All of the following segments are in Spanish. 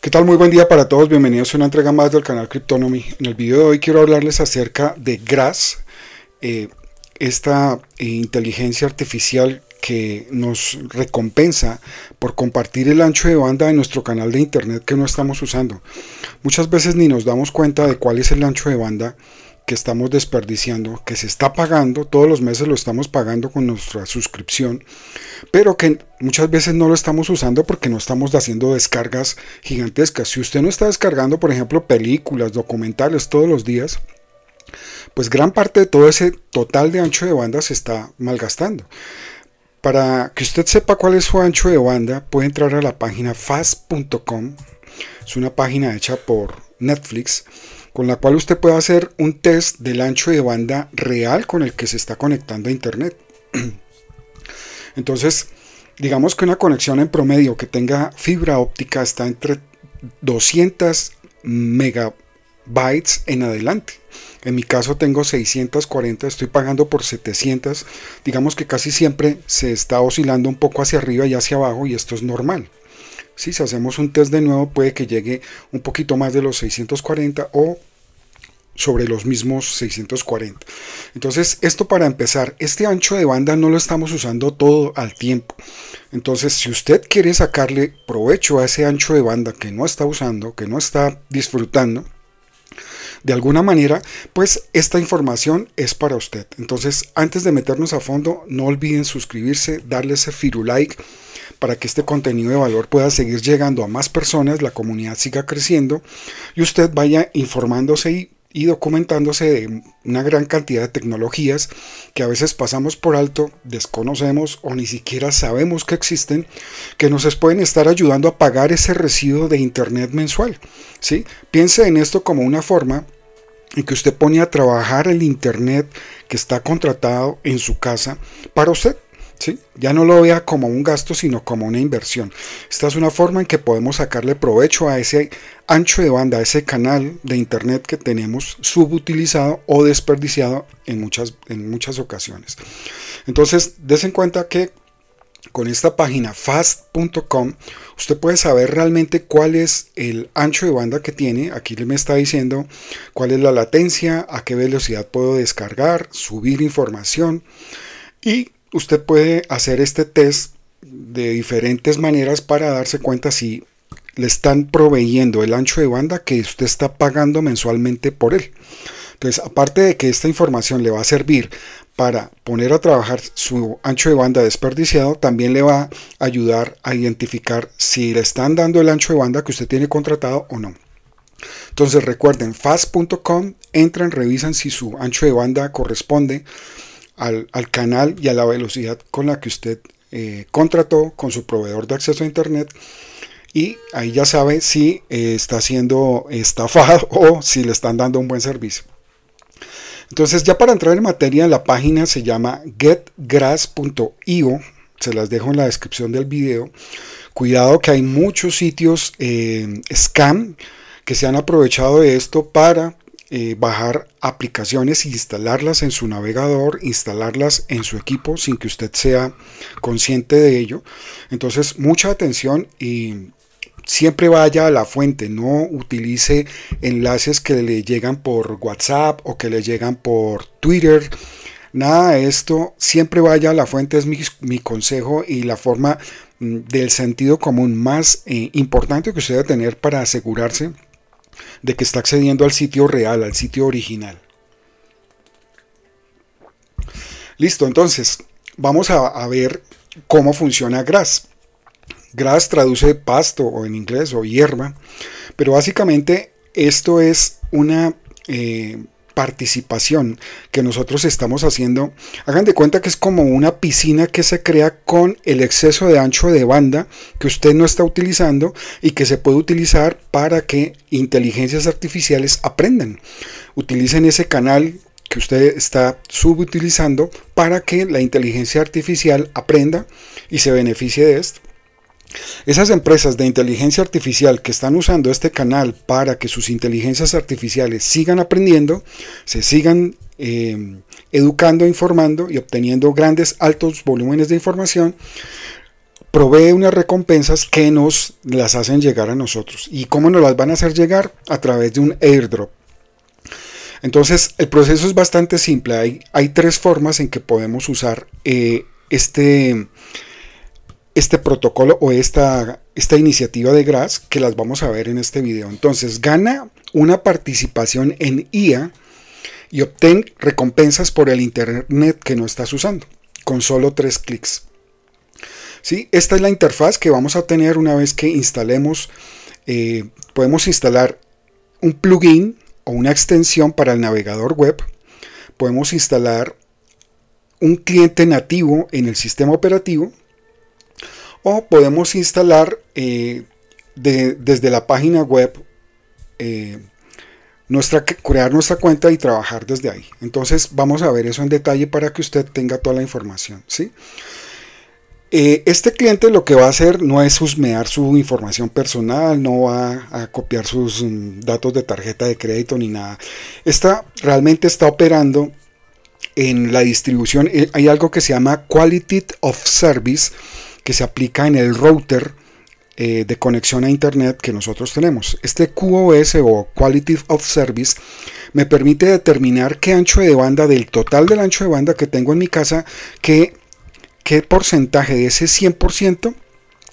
¿Qué tal? Muy buen día para todos. Bienvenidos a una entrega más del canal Cryptonomy. En el video de hoy quiero hablarles acerca de Grass, eh, esta eh, inteligencia artificial que nos recompensa por compartir el ancho de banda en nuestro canal de internet que no estamos usando. Muchas veces ni nos damos cuenta de cuál es el ancho de banda que estamos desperdiciando, que se está pagando, todos los meses lo estamos pagando con nuestra suscripción, pero que muchas veces no lo estamos usando porque no estamos haciendo descargas gigantescas. Si usted no está descargando, por ejemplo, películas, documentales todos los días, pues gran parte de todo ese total de ancho de banda se está malgastando. Para que usted sepa cuál es su ancho de banda, puede entrar a la página fast.com. Es una página hecha por Netflix con la cual usted puede hacer un test del ancho de banda real con el que se está conectando a Internet. Entonces, digamos que una conexión en promedio que tenga fibra óptica está entre 200 megabytes en adelante. En mi caso tengo 640, estoy pagando por 700. Digamos que casi siempre se está oscilando un poco hacia arriba y hacia abajo y esto es normal. Si hacemos un test de nuevo puede que llegue un poquito más de los 640 o sobre los mismos 640. Entonces, esto para empezar, este ancho de banda no lo estamos usando todo al tiempo. Entonces, si usted quiere sacarle provecho a ese ancho de banda que no está usando, que no está disfrutando, de alguna manera, pues esta información es para usted. Entonces, antes de meternos a fondo, no olviden suscribirse, darle ese firulike like para que este contenido de valor pueda seguir llegando a más personas, la comunidad siga creciendo y usted vaya informándose y y documentándose de una gran cantidad de tecnologías que a veces pasamos por alto, desconocemos o ni siquiera sabemos que existen, que nos pueden estar ayudando a pagar ese residuo de Internet mensual. ¿sí? Piense en esto como una forma en que usted pone a trabajar el Internet que está contratado en su casa para usted ya no lo vea como un gasto, sino como una inversión. Esta es una forma en que podemos sacarle provecho a ese ancho de banda, a ese canal de Internet que tenemos subutilizado o desperdiciado en muchas, en muchas ocasiones. Entonces, des en cuenta que con esta página fast.com usted puede saber realmente cuál es el ancho de banda que tiene aquí me está diciendo cuál es la latencia a qué velocidad puedo descargar subir información y usted puede hacer este test de diferentes maneras para darse cuenta si le están proveyendo el ancho de banda que usted está pagando mensualmente por él. Entonces, aparte de que esta información le va a servir para poner a trabajar su ancho de banda desperdiciado, también le va a ayudar a identificar si le están dando el ancho de banda que usted tiene contratado o no. Entonces recuerden, fast.com, entran, revisan si su ancho de banda corresponde al, canal y a la velocidad con la que usted eh, contrató con su proveedor de acceso a Internet y ahí ya sabe si eh, está siendo estafado o si le están dando un buen servicio. Entonces ya para entrar en materia, la página se llama getgrass.io, se las dejo en la descripción del video. Cuidado que hay muchos sitios eh, scam que se han aprovechado de esto para eh, bajar aplicaciones e instalarlas en su navegador, instalarlas en su equipo sin que usted sea consciente de ello. Entonces, mucha atención y siempre vaya a la fuente, no utilice enlaces que le llegan por WhatsApp o que le llegan por Twitter. Nada de esto, siempre vaya a la fuente, es mi, consejo y la forma mm, del sentido común más eh, importante que usted debe tener para asegurarse de que está accediendo al sitio real, al sitio original. Listo, entonces vamos a, ver cómo funciona Grass. Grass traduce pasto o en inglés o hierba, pero básicamente esto es una eh, participación que nosotros estamos haciendo, hagan de cuenta que es como una piscina que se crea con el exceso de ancho de banda que usted no está utilizando y que se puede utilizar para que inteligencias artificiales aprendan. Utilicen ese canal que usted está subutilizando para que la inteligencia artificial aprenda y se beneficie de esto. Esas empresas de inteligencia artificial que están usando este canal para que sus inteligencias artificiales sigan aprendiendo, se sigan em, educando, informando y obteniendo grandes, altos volúmenes de información, provee unas recompensas que nos las hacen llegar a nosotros. ¿Y cómo nos las van a hacer llegar? A través de un airdrop. Entonces, el proceso es bastante simple. Hay, tres formas en que podemos usar eh, este este protocolo o esta, esta iniciativa de GRAS que las vamos a ver en este video. Entonces, gana una participación en IA y obtén recompensas por el Internet que no estás usando, con solo tres clics. ¿Sí? Esta es la interfaz que vamos a tener una vez que instalemos, eh, podemos instalar un plugin o una extensión para el navegador web, podemos instalar un cliente nativo en el sistema operativo, o podemos instalar eh, desde la página web eh, nuestra, crear nuestra cuenta y trabajar desde ahí. Entonces vamos a ver eso en detalle para que usted tenga toda la información. ¿sí? Eh, este cliente lo que va a hacer no es husmear su información personal, no va a copiar sus mm, datos de tarjeta de crédito ni nada. está realmente está operando en la distribución. Hay algo que se llama Quality of Service que se aplica en el router eh, de conexión a Internet que nosotros tenemos. Este QoS o Quality of Service me permite determinar qué ancho de banda del total del ancho de banda que tengo en mi casa, qué, qué porcentaje de ese 100%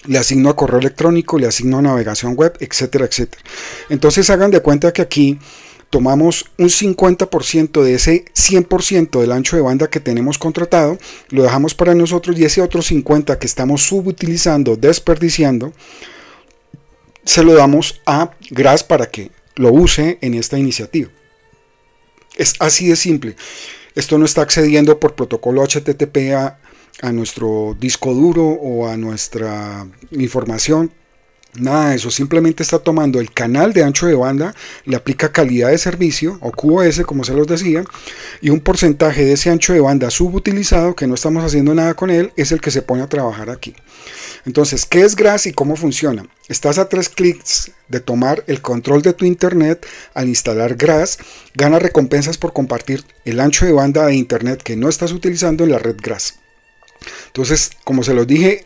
le asigno a correo electrónico, le asigno a navegación web, etcétera, etcétera. Entonces hagan de cuenta que aquí tomamos un 50% de ese 100% del ancho de banda que tenemos contratado, lo dejamos para nosotros y ese otro 50% que estamos subutilizando, desperdiciando, se lo damos a GRAS para que lo use en esta iniciativa. Es así de simple. Esto no está accediendo por protocolo HTTP a, a nuestro disco duro o a nuestra información Nada de eso, simplemente está tomando el canal de ancho de banda, le aplica calidad de servicio o QoS como se los decía, y un porcentaje de ese ancho de banda subutilizado que no estamos haciendo nada con él es el que se pone a trabajar aquí. Entonces, ¿qué es Grass y cómo funciona? Estás a tres clics de tomar el control de tu internet al instalar Grass. gana recompensas por compartir el ancho de banda de internet que no estás utilizando en la red Grass. Entonces, como se los dije,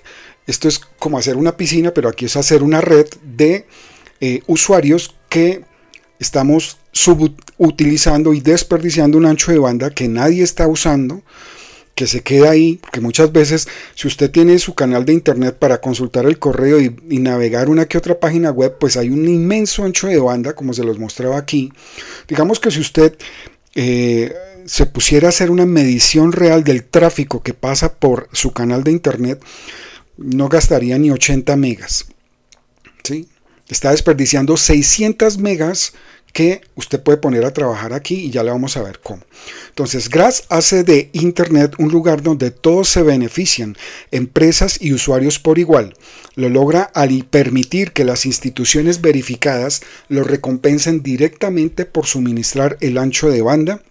esto es como hacer una piscina, pero aquí es hacer una red de eh, usuarios que estamos subutilizando y desperdiciando un ancho de banda que nadie está usando, que se queda ahí, que muchas veces si usted tiene su canal de internet para consultar el correo y, navegar una que otra página web, pues hay un inmenso ancho de banda, como se los mostraba aquí. Digamos que si usted eh, se pusiera a hacer una medición real del tráfico que pasa por su canal de internet, no gastaría ni 80 megas. ¿sí? Está desperdiciando 600 megas que usted puede poner a trabajar aquí y ya le vamos a ver cómo. Entonces, Grass hace de Internet un lugar donde todos se benefician, empresas y usuarios por igual. Lo logra al permitir que las instituciones verificadas lo recompensen directamente por suministrar el ancho de banda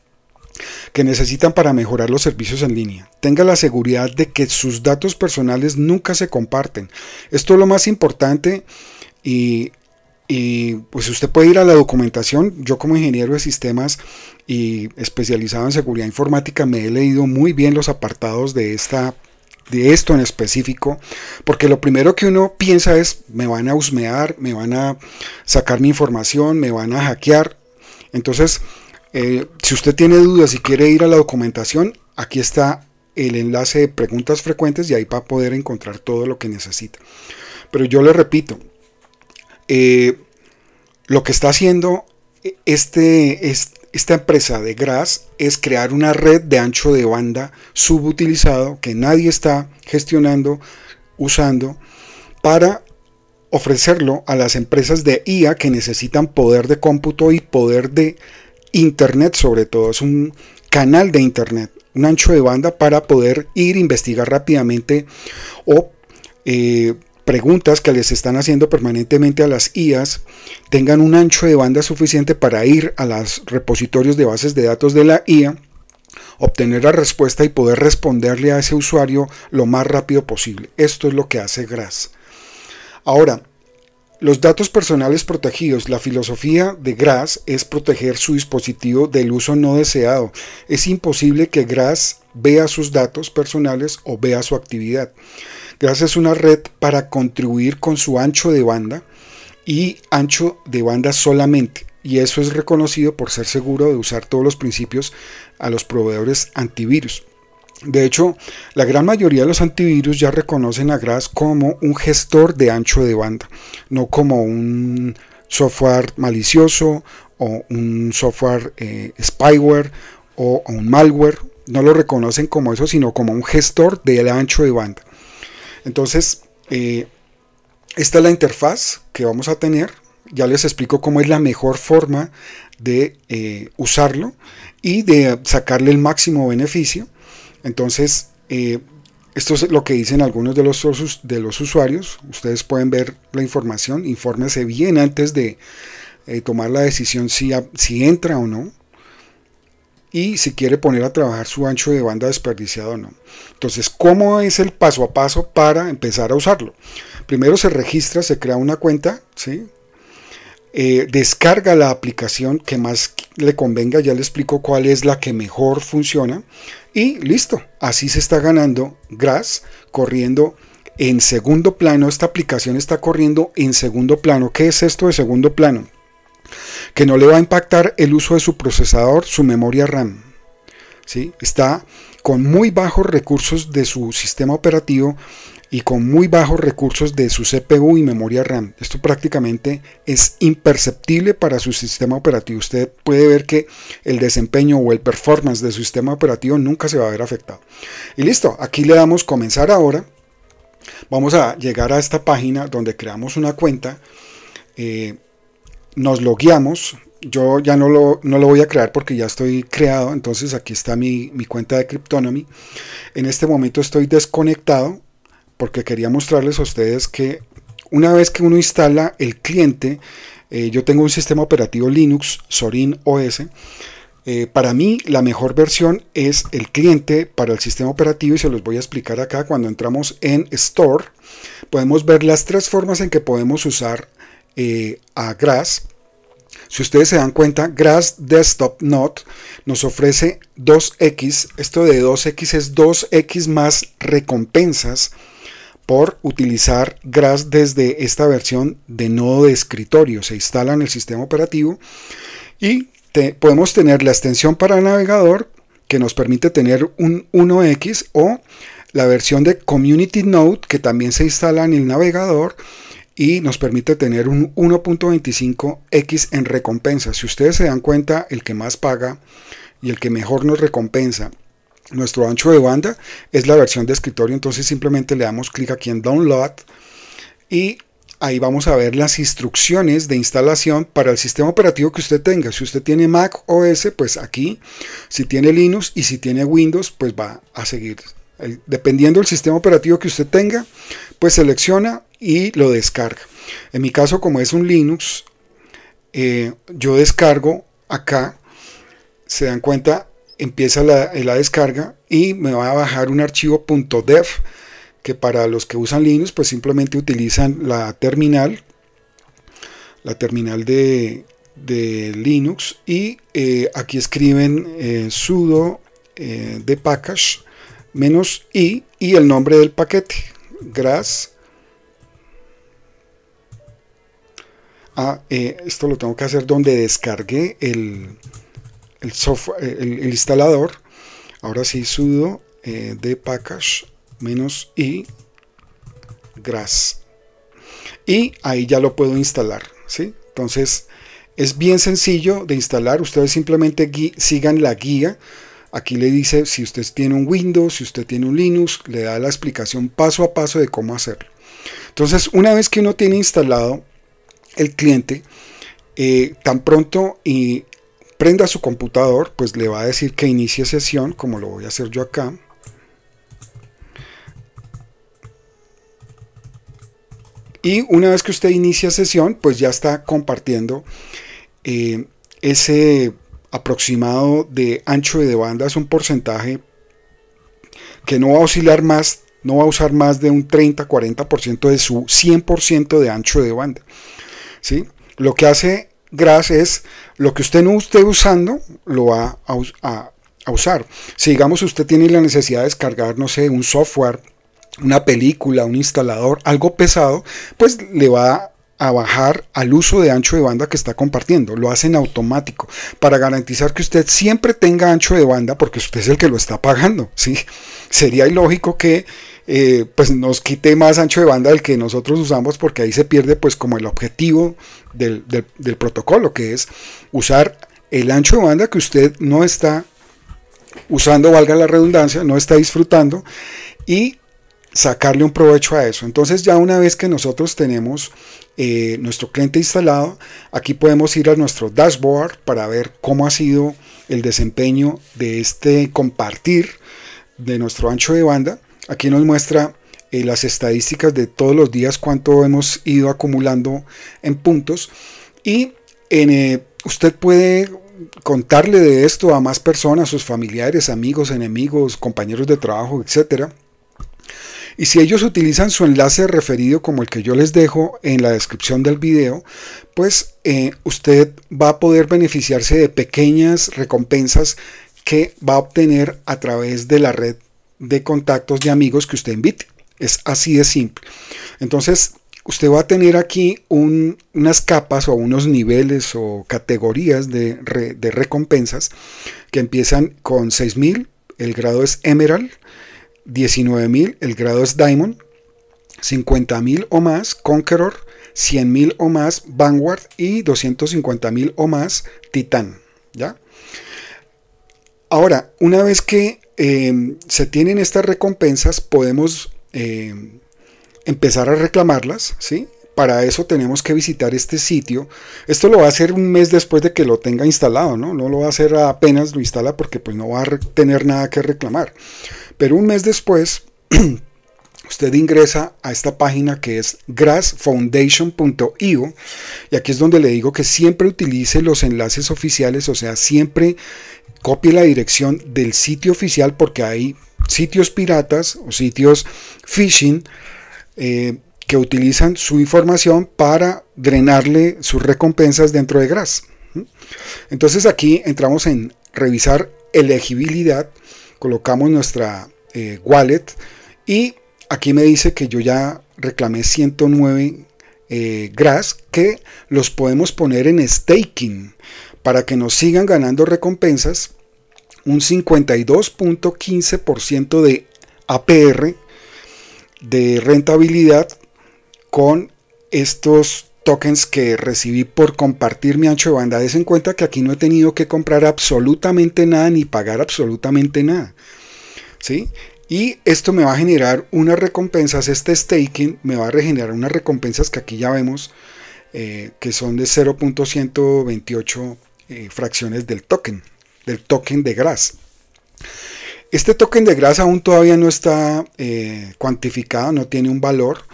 que necesitan para mejorar los servicios en línea. Tenga la seguridad de que sus datos personales nunca se comparten. Esto es lo más importante y pues usted puede ir a la documentación. Yo como ingeniero de sistemas y especializado en seguridad informática me he leído muy bien los apartados de esta de esto en específico, porque lo primero que uno piensa es me van a husmear, me van a sacar mi información, me van a hackear. Entonces, eh, si usted tiene dudas y quiere ir a la documentación, aquí está el enlace de preguntas frecuentes y ahí va a poder encontrar todo lo que necesita. Pero yo le repito, eh, lo que está haciendo e-, este, esta empresa de GRAS es crear una red de ancho de banda subutilizado que nadie está gestionando, usando, para ofrecerlo a las empresas de IA que necesitan poder de cómputo y poder de Internet sobre todo, es un canal de Internet, un ancho de banda para poder ir, investigar rápidamente o eh, preguntas que les están haciendo permanentemente a las IAs tengan un ancho de banda suficiente para ir a los repositorios de bases de datos de la IA, obtener la respuesta y poder responderle a ese usuario lo más rápido posible. Esto es lo que hace GRAS. Ahora, los datos personales protegidos. La filosofía de Gras es proteger su dispositivo del uso no deseado. Es imposible que Gras vea sus datos personales o vea su actividad. Gras es una red para contribuir con su ancho de banda y ancho de banda solamente. Y eso es reconocido por ser seguro de usar todos los principios a los proveedores antivirus. De hecho, la gran mayoría de los antivirus ya reconocen a grass como un gestor de ancho de banda, no como un software malicioso o un software eh, spyware o, un malware. No lo reconocen como eso, sino como un gestor del ancho de banda. Entonces, eh, esta es la interfaz que vamos a tener. Ya les explico cómo es la mejor forma de eh, usarlo y de sacarle el máximo beneficio. Entonces, eh, esto es lo que dicen algunos de los, de los usuarios. Ustedes pueden ver la información, infórmese bien antes de eh, tomar la decisión si, si entra o no. Y si quiere poner a trabajar su ancho de banda desperdiciado o no. Entonces, ¿cómo es el paso a paso para empezar a usarlo? Primero se registra, se crea una cuenta, ¿sí? Eh, descarga la aplicación que más le convenga, ya le explico cuál es la que mejor funciona, y listo, así se está ganando Grass corriendo en segundo plano. Esta aplicación está corriendo en segundo plano. ¿Qué es esto de segundo plano? Que no le va a impactar el uso de su procesador, su memoria RAM. ¿Sí? Está con muy bajos recursos de su sistema operativo y con muy bajos recursos de su CPU y memoria RAM. Esto prácticamente es imperceptible para su sistema operativo. Usted puede ver que el desempeño o el performance de su sistema operativo nunca se va a ver afectado. Y listo, aquí le damos comenzar ahora. Vamos a llegar a esta página donde creamos una cuenta. Eh, nos logueamos. Yo ya no lo, voy a crear porque ya estoy creado. Entonces aquí está mi, mi cuenta de Cryptonomy. En este momento estoy desconectado porque quería mostrarles a ustedes que una vez que uno instala el cliente, eh, yo tengo un sistema operativo Linux, Sorin OS, eh, para mí la mejor versión es el cliente para el sistema operativo y se los voy a explicar acá cuando entramos en Store. Podemos ver las tres formas en que podemos usar eh, a Grass. Si ustedes se dan cuenta, Grass Desktop Not nos ofrece 2x. Esto de 2x es 2x más recompensas por utilizar GRAS desde esta versión de nodo de escritorio. Se instala en el sistema operativo y podemos tener la extensión para navegador que nos permite tener un 1X o la versión de Community Node que también se instala en el navegador y nos permite tener un 1.25x en recompensa. Si ustedes se dan cuenta, el que más paga y el que mejor nos recompensa nuestro ancho de banda es la versión de escritorio entonces simplemente le damos clic aquí en download y ahí vamos a ver las instrucciones de instalación para el sistema operativo que usted tenga. Si usted tiene Mac OS, pues aquí. Si tiene Linux y si tiene Windows, pues va a seguir. dependiendo del sistema operativo que usted tenga, pues selecciona y lo descarga. En mi caso, como es un Linux, eh, yo descargo acá. Se dan cuenta, empieza eh, la, descarga y me va a bajar un archivo .dev que para los que usan Linux pues simplemente utilizan la terminal la terminal de, Linux y eh, aquí escriben eh, sudo de package menos i y el nombre del paquete grass ah, esto lo tengo que hacer donde descargué el, el, software, eh, el, instalador, ahora sí sudo eh, de package menos i grass y ahí ya lo puedo instalar ¿sí? entonces es bien sencillo de instalar ustedes simplemente sigan la guía aquí le dice si usted tiene un windows si usted tiene un linux le da la explicación paso a paso de cómo hacerlo entonces una vez que uno tiene instalado el cliente eh, tan pronto y prenda su computador, pues le va a decir que inicie sesión, como lo voy a hacer yo acá. Y una vez que usted inicia sesión, pues ya está compartiendo eh, ese aproximado de ancho de banda, es un porcentaje que no va a oscilar más, no va a usar más de un 30-40% de su 100% de ancho de banda. si Lo que hace Gracias, lo que usted no esté usando, lo va a, usar. Si digamos usted tiene la necesidad de descargar, no sé, un software, una película, un instalador, algo pesado, pues le va a bajar al uso de ancho de banda que está compartiendo. Lo hacen automático para garantizar que usted siempre tenga ancho de banda porque usted es el que lo está pagando. ¿sí? Sería ilógico que eh, pues nos quite más ancho de banda del que nosotros usamos porque ahí se pierde pues como el objetivo del, protocolo que es usar el ancho de banda que usted no está usando, valga la redundancia, no está disfrutando y sacarle un provecho a eso. Entonces ya una vez que nosotros tenemos eh, nuestro cliente instalado, aquí podemos ir a nuestro dashboard para ver cómo ha sido el desempeño de este compartir de nuestro ancho de banda Aquí nos muestra eh, las estadísticas de todos los días, cuánto hemos ido acumulando en puntos. Y eh, usted puede contarle de esto a más personas, sus familiares, amigos, enemigos, compañeros de trabajo, etcétera. Y si ellos utilizan su enlace referido como el que yo les dejo en la descripción del video, pues eh, usted va a poder beneficiarse de pequeñas recompensas que va a obtener a través de la red de contactos de amigos que usted invite. Es así de simple. Entonces, usted va a tener aquí unas capas o unos niveles o categorías de, recompensas que empiezan con 6.000, el grado es Emerald, 19.000, el grado es Diamond, 50.000 o más, Conqueror, 100.000 o más, Vanguard y 250.000 o más, Titán. ¿ya? Ahora, una vez que Em, se tienen estas recompensas, podemos em, empezar a reclamarlas, ¿sí? Para eso tenemos que visitar este sitio. Esto lo va a hacer un mes después de que lo tenga instalado, ¿no? No lo va a hacer apenas lo instala porque pues no va a tener nada que reclamar. Pero un mes después, usted ingresa a esta página que es grassfoundation.io y aquí es donde le digo que siempre utilice los enlaces oficiales, o sea, siempre copie la dirección del sitio oficial porque hay sitios piratas o sitios phishing eh, que utilizan su información para drenarle sus recompensas dentro de Gras. Entonces aquí entramos en revisar elegibilidad, colocamos nuestra eh, wallet y aquí me dice que yo ya reclamé 109 eh, GRAS que los podemos poner en staking para que nos sigan ganando recompensas, un 52.15% de APR de rentabilidad con estos tokens que recibí por compartir mi ancho de banda. Des en cuenta que aquí no he tenido que comprar absolutamente nada ni pagar absolutamente nada. ¿Sí? Y esto me va a generar unas recompensas, este staking me va a regenerar unas recompensas que aquí ya vemos eh, que son de 0.128 eh, fracciones del token, del token de Gras. Este token de Gras aún todavía no está eh, cuantificado, no tiene un valor,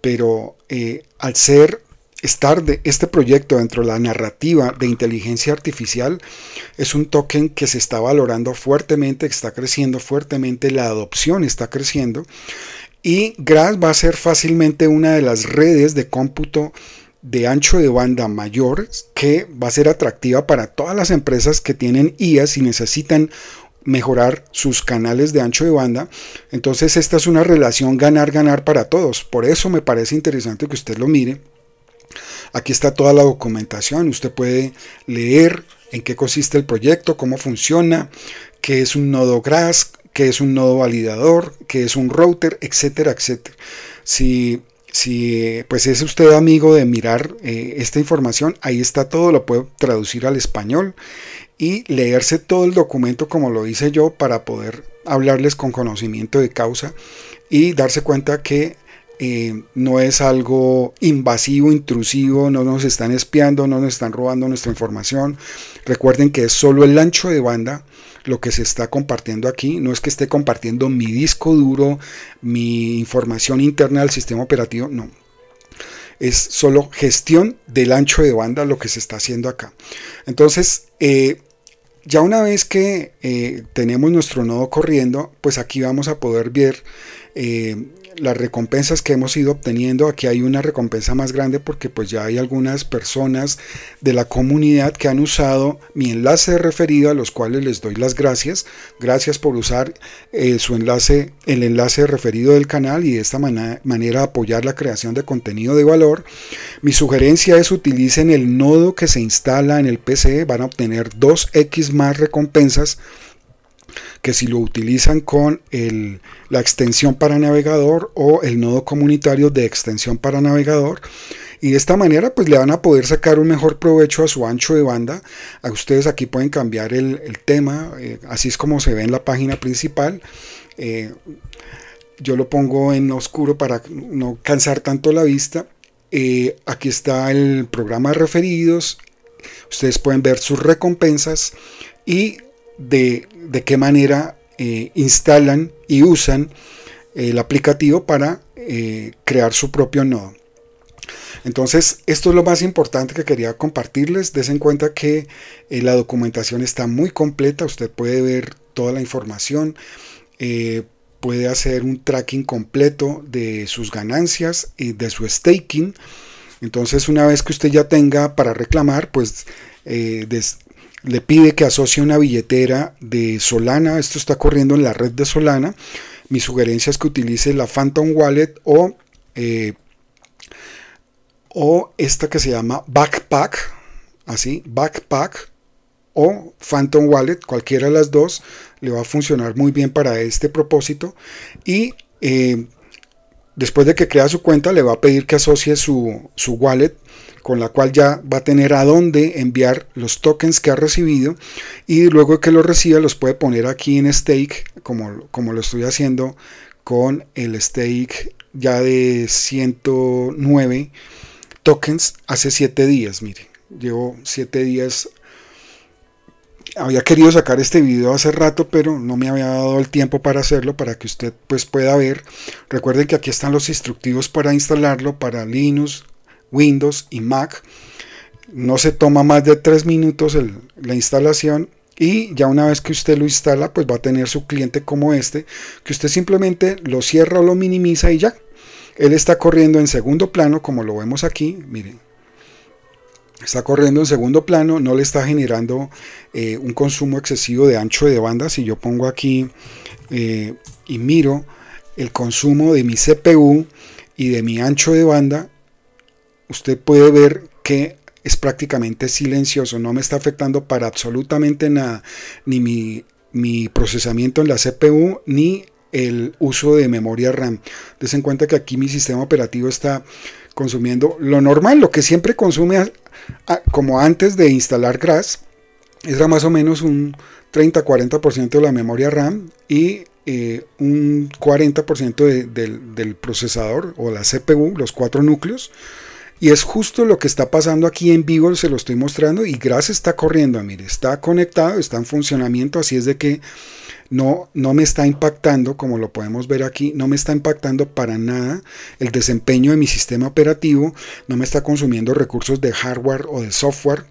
pero eh, al ser estar de este proyecto dentro de la narrativa de inteligencia artificial es un token que se está valorando fuertemente, que está creciendo fuertemente, la adopción está creciendo y Gras va a ser fácilmente una de las redes de cómputo de ancho de banda mayor que va a ser atractiva para todas las empresas que tienen IAS y necesitan mejorar sus canales de ancho de banda. Entonces esta es una relación ganar-ganar para todos. Por eso me parece interesante que usted lo mire. Aquí está toda la documentación. Usted puede leer en qué consiste el proyecto, cómo funciona, qué es un nodo GRAS, qué es un nodo validador, qué es un router, etcétera, etcétera. Si si pues es usted amigo de mirar eh, esta información, ahí está todo, lo puedo traducir al español y leerse todo el documento como lo hice yo para poder hablarles con conocimiento de causa y darse cuenta que eh, no es algo invasivo, intrusivo, no nos están espiando, no nos están robando nuestra información. Recuerden que es solo el ancho de banda lo que se está compartiendo aquí. No es que esté compartiendo mi disco duro, mi información interna del sistema operativo, no. Es solo gestión del ancho de banda lo que se está haciendo acá. Entonces, eh, ya una vez que eh, tenemos nuestro nodo corriendo, pues aquí vamos a poder ver eh, las recompensas que hemos ido obteniendo. Aquí hay una recompensa más grande porque pues ya hay algunas personas de la comunidad que han usado mi enlace referido a los cuales les doy las gracias. Gracias por usar eh, su enlace, el enlace referido del canal y de esta manera apoyar la creación de contenido de valor. Mi sugerencia es utilicen el nodo que se instala en el PC. Van a obtener 2x más recompensas que si lo utilizan con la extensión para navegador o el nodo comunitario de extensión para navegador. Y de esta manera pues le van a poder sacar un mejor provecho a su ancho de banda. A ustedes aquí pueden cambiar el, tema, eh, así es como se ve en la página principal. Eh, yo lo pongo en oscuro para no cansar tanto la vista. Eh, aquí está el programa referidos. Ustedes pueden ver sus recompensas y de de qué manera eh, instalan y usan eh, el aplicativo para eh, crear su propio nodo. Entonces, esto es lo más importante que quería compartirles. Des en cuenta que la documentación está muy completa. Usted puede ver toda la información. puede hacer un tracking completo de sus ganancias y de su staking. Entonces, una vez que usted ya tenga para reclamar, pues des, le pide que asocie una billetera de Solana, esto está corriendo en la red de Solana, mi sugerencia es que utilice la Phantom Wallet o, eh, o esta que se llama Backpack, así, Backpack o Phantom Wallet, cualquiera de las dos, le va a funcionar muy bien para este propósito. Y eh, después de que crea su cuenta, le va a pedir que asocie su, su wallet con la cual ya va a tener a dónde enviar los tokens que ha recibido y luego que los reciba los puede poner aquí en stake como, como lo estoy haciendo con el stake ya de 109 tokens hace 7 días, mire, llevo 7 días había querido sacar este video hace rato, pero no me había dado el tiempo para hacerlo, para que usted pues, pueda ver. Recuerden que aquí están los instructivos para instalarlo para Linux, Windows y Mac. No se toma más de 3 minutos la instalación y ya una vez que usted lo instala, pues va a tener su cliente como este, que usted simplemente lo cierra o lo minimiza y ya. Él está corriendo en segundo plano, como lo vemos aquí, miren. Está corriendo en segundo plano, no le está generando eh, un consumo excesivo de ancho de banda. Si yo pongo aquí eh, y miro el consumo de mi CPU y de mi ancho de banda, usted puede ver que es prácticamente silencioso, no me está afectando para absolutamente nada, ni mi, procesamiento en la CPU, ni el uso de memoria RAM. Desen en cuenta que aquí mi sistema operativo está consumiendo lo normal, lo que siempre consume como antes de instalar GRAS, era más o menos un 30-40% de la memoria RAM y eh, un 40% del procesador o la CPU, los cuatro núcleos. Y es justo lo que está pasando aquí en vivo, se lo estoy mostrando y gracias está corriendo, mire, está conectado, está en funcionamiento, así es de que no, no me está impactando, como lo podemos ver aquí, no me está impactando para nada el desempeño de mi sistema operativo, no me está consumiendo recursos de hardware o de software,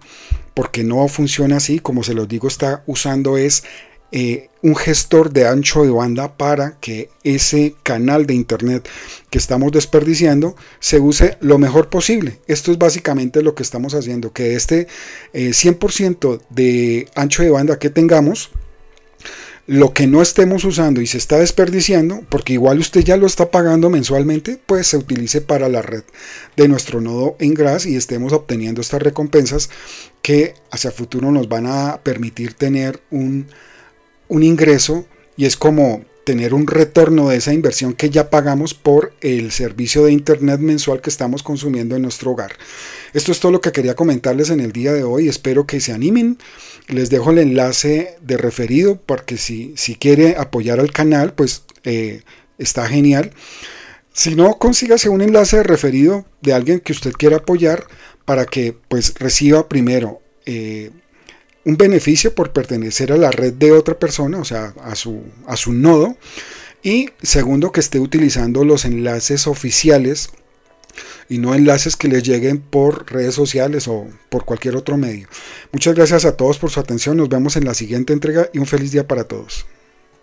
porque no funciona así, como se los digo, está usando es eh, un gestor de ancho de banda para que ese canal de internet que estamos desperdiciando se use lo mejor posible. Esto es básicamente lo que estamos haciendo, que este 100% eh, de ancho de banda que tengamos, lo que no estemos usando y se está desperdiciando, porque igual usted ya lo está pagando mensualmente, pues se utilice para la red de nuestro nodo en GRAS y estemos obteniendo estas recompensas que hacia futuro nos van a permitir tener un un ingreso y es como tener un retorno de esa inversión que ya pagamos por el servicio de internet mensual que estamos consumiendo en nuestro hogar. Esto es todo lo que quería comentarles en el día de hoy. Espero que se animen. Les dejo el enlace de referido porque si, si quiere apoyar al canal, pues eh, está genial. Si no, consígase un enlace de referido de alguien que usted quiera apoyar para que pues reciba primero. Eh, un beneficio por pertenecer a la red de otra persona, o sea, a su, a su nodo. Y segundo, que esté utilizando los enlaces oficiales y no enlaces que les lleguen por redes sociales o por cualquier otro medio. Muchas gracias a todos por su atención. Nos vemos en la siguiente entrega y un feliz día para todos.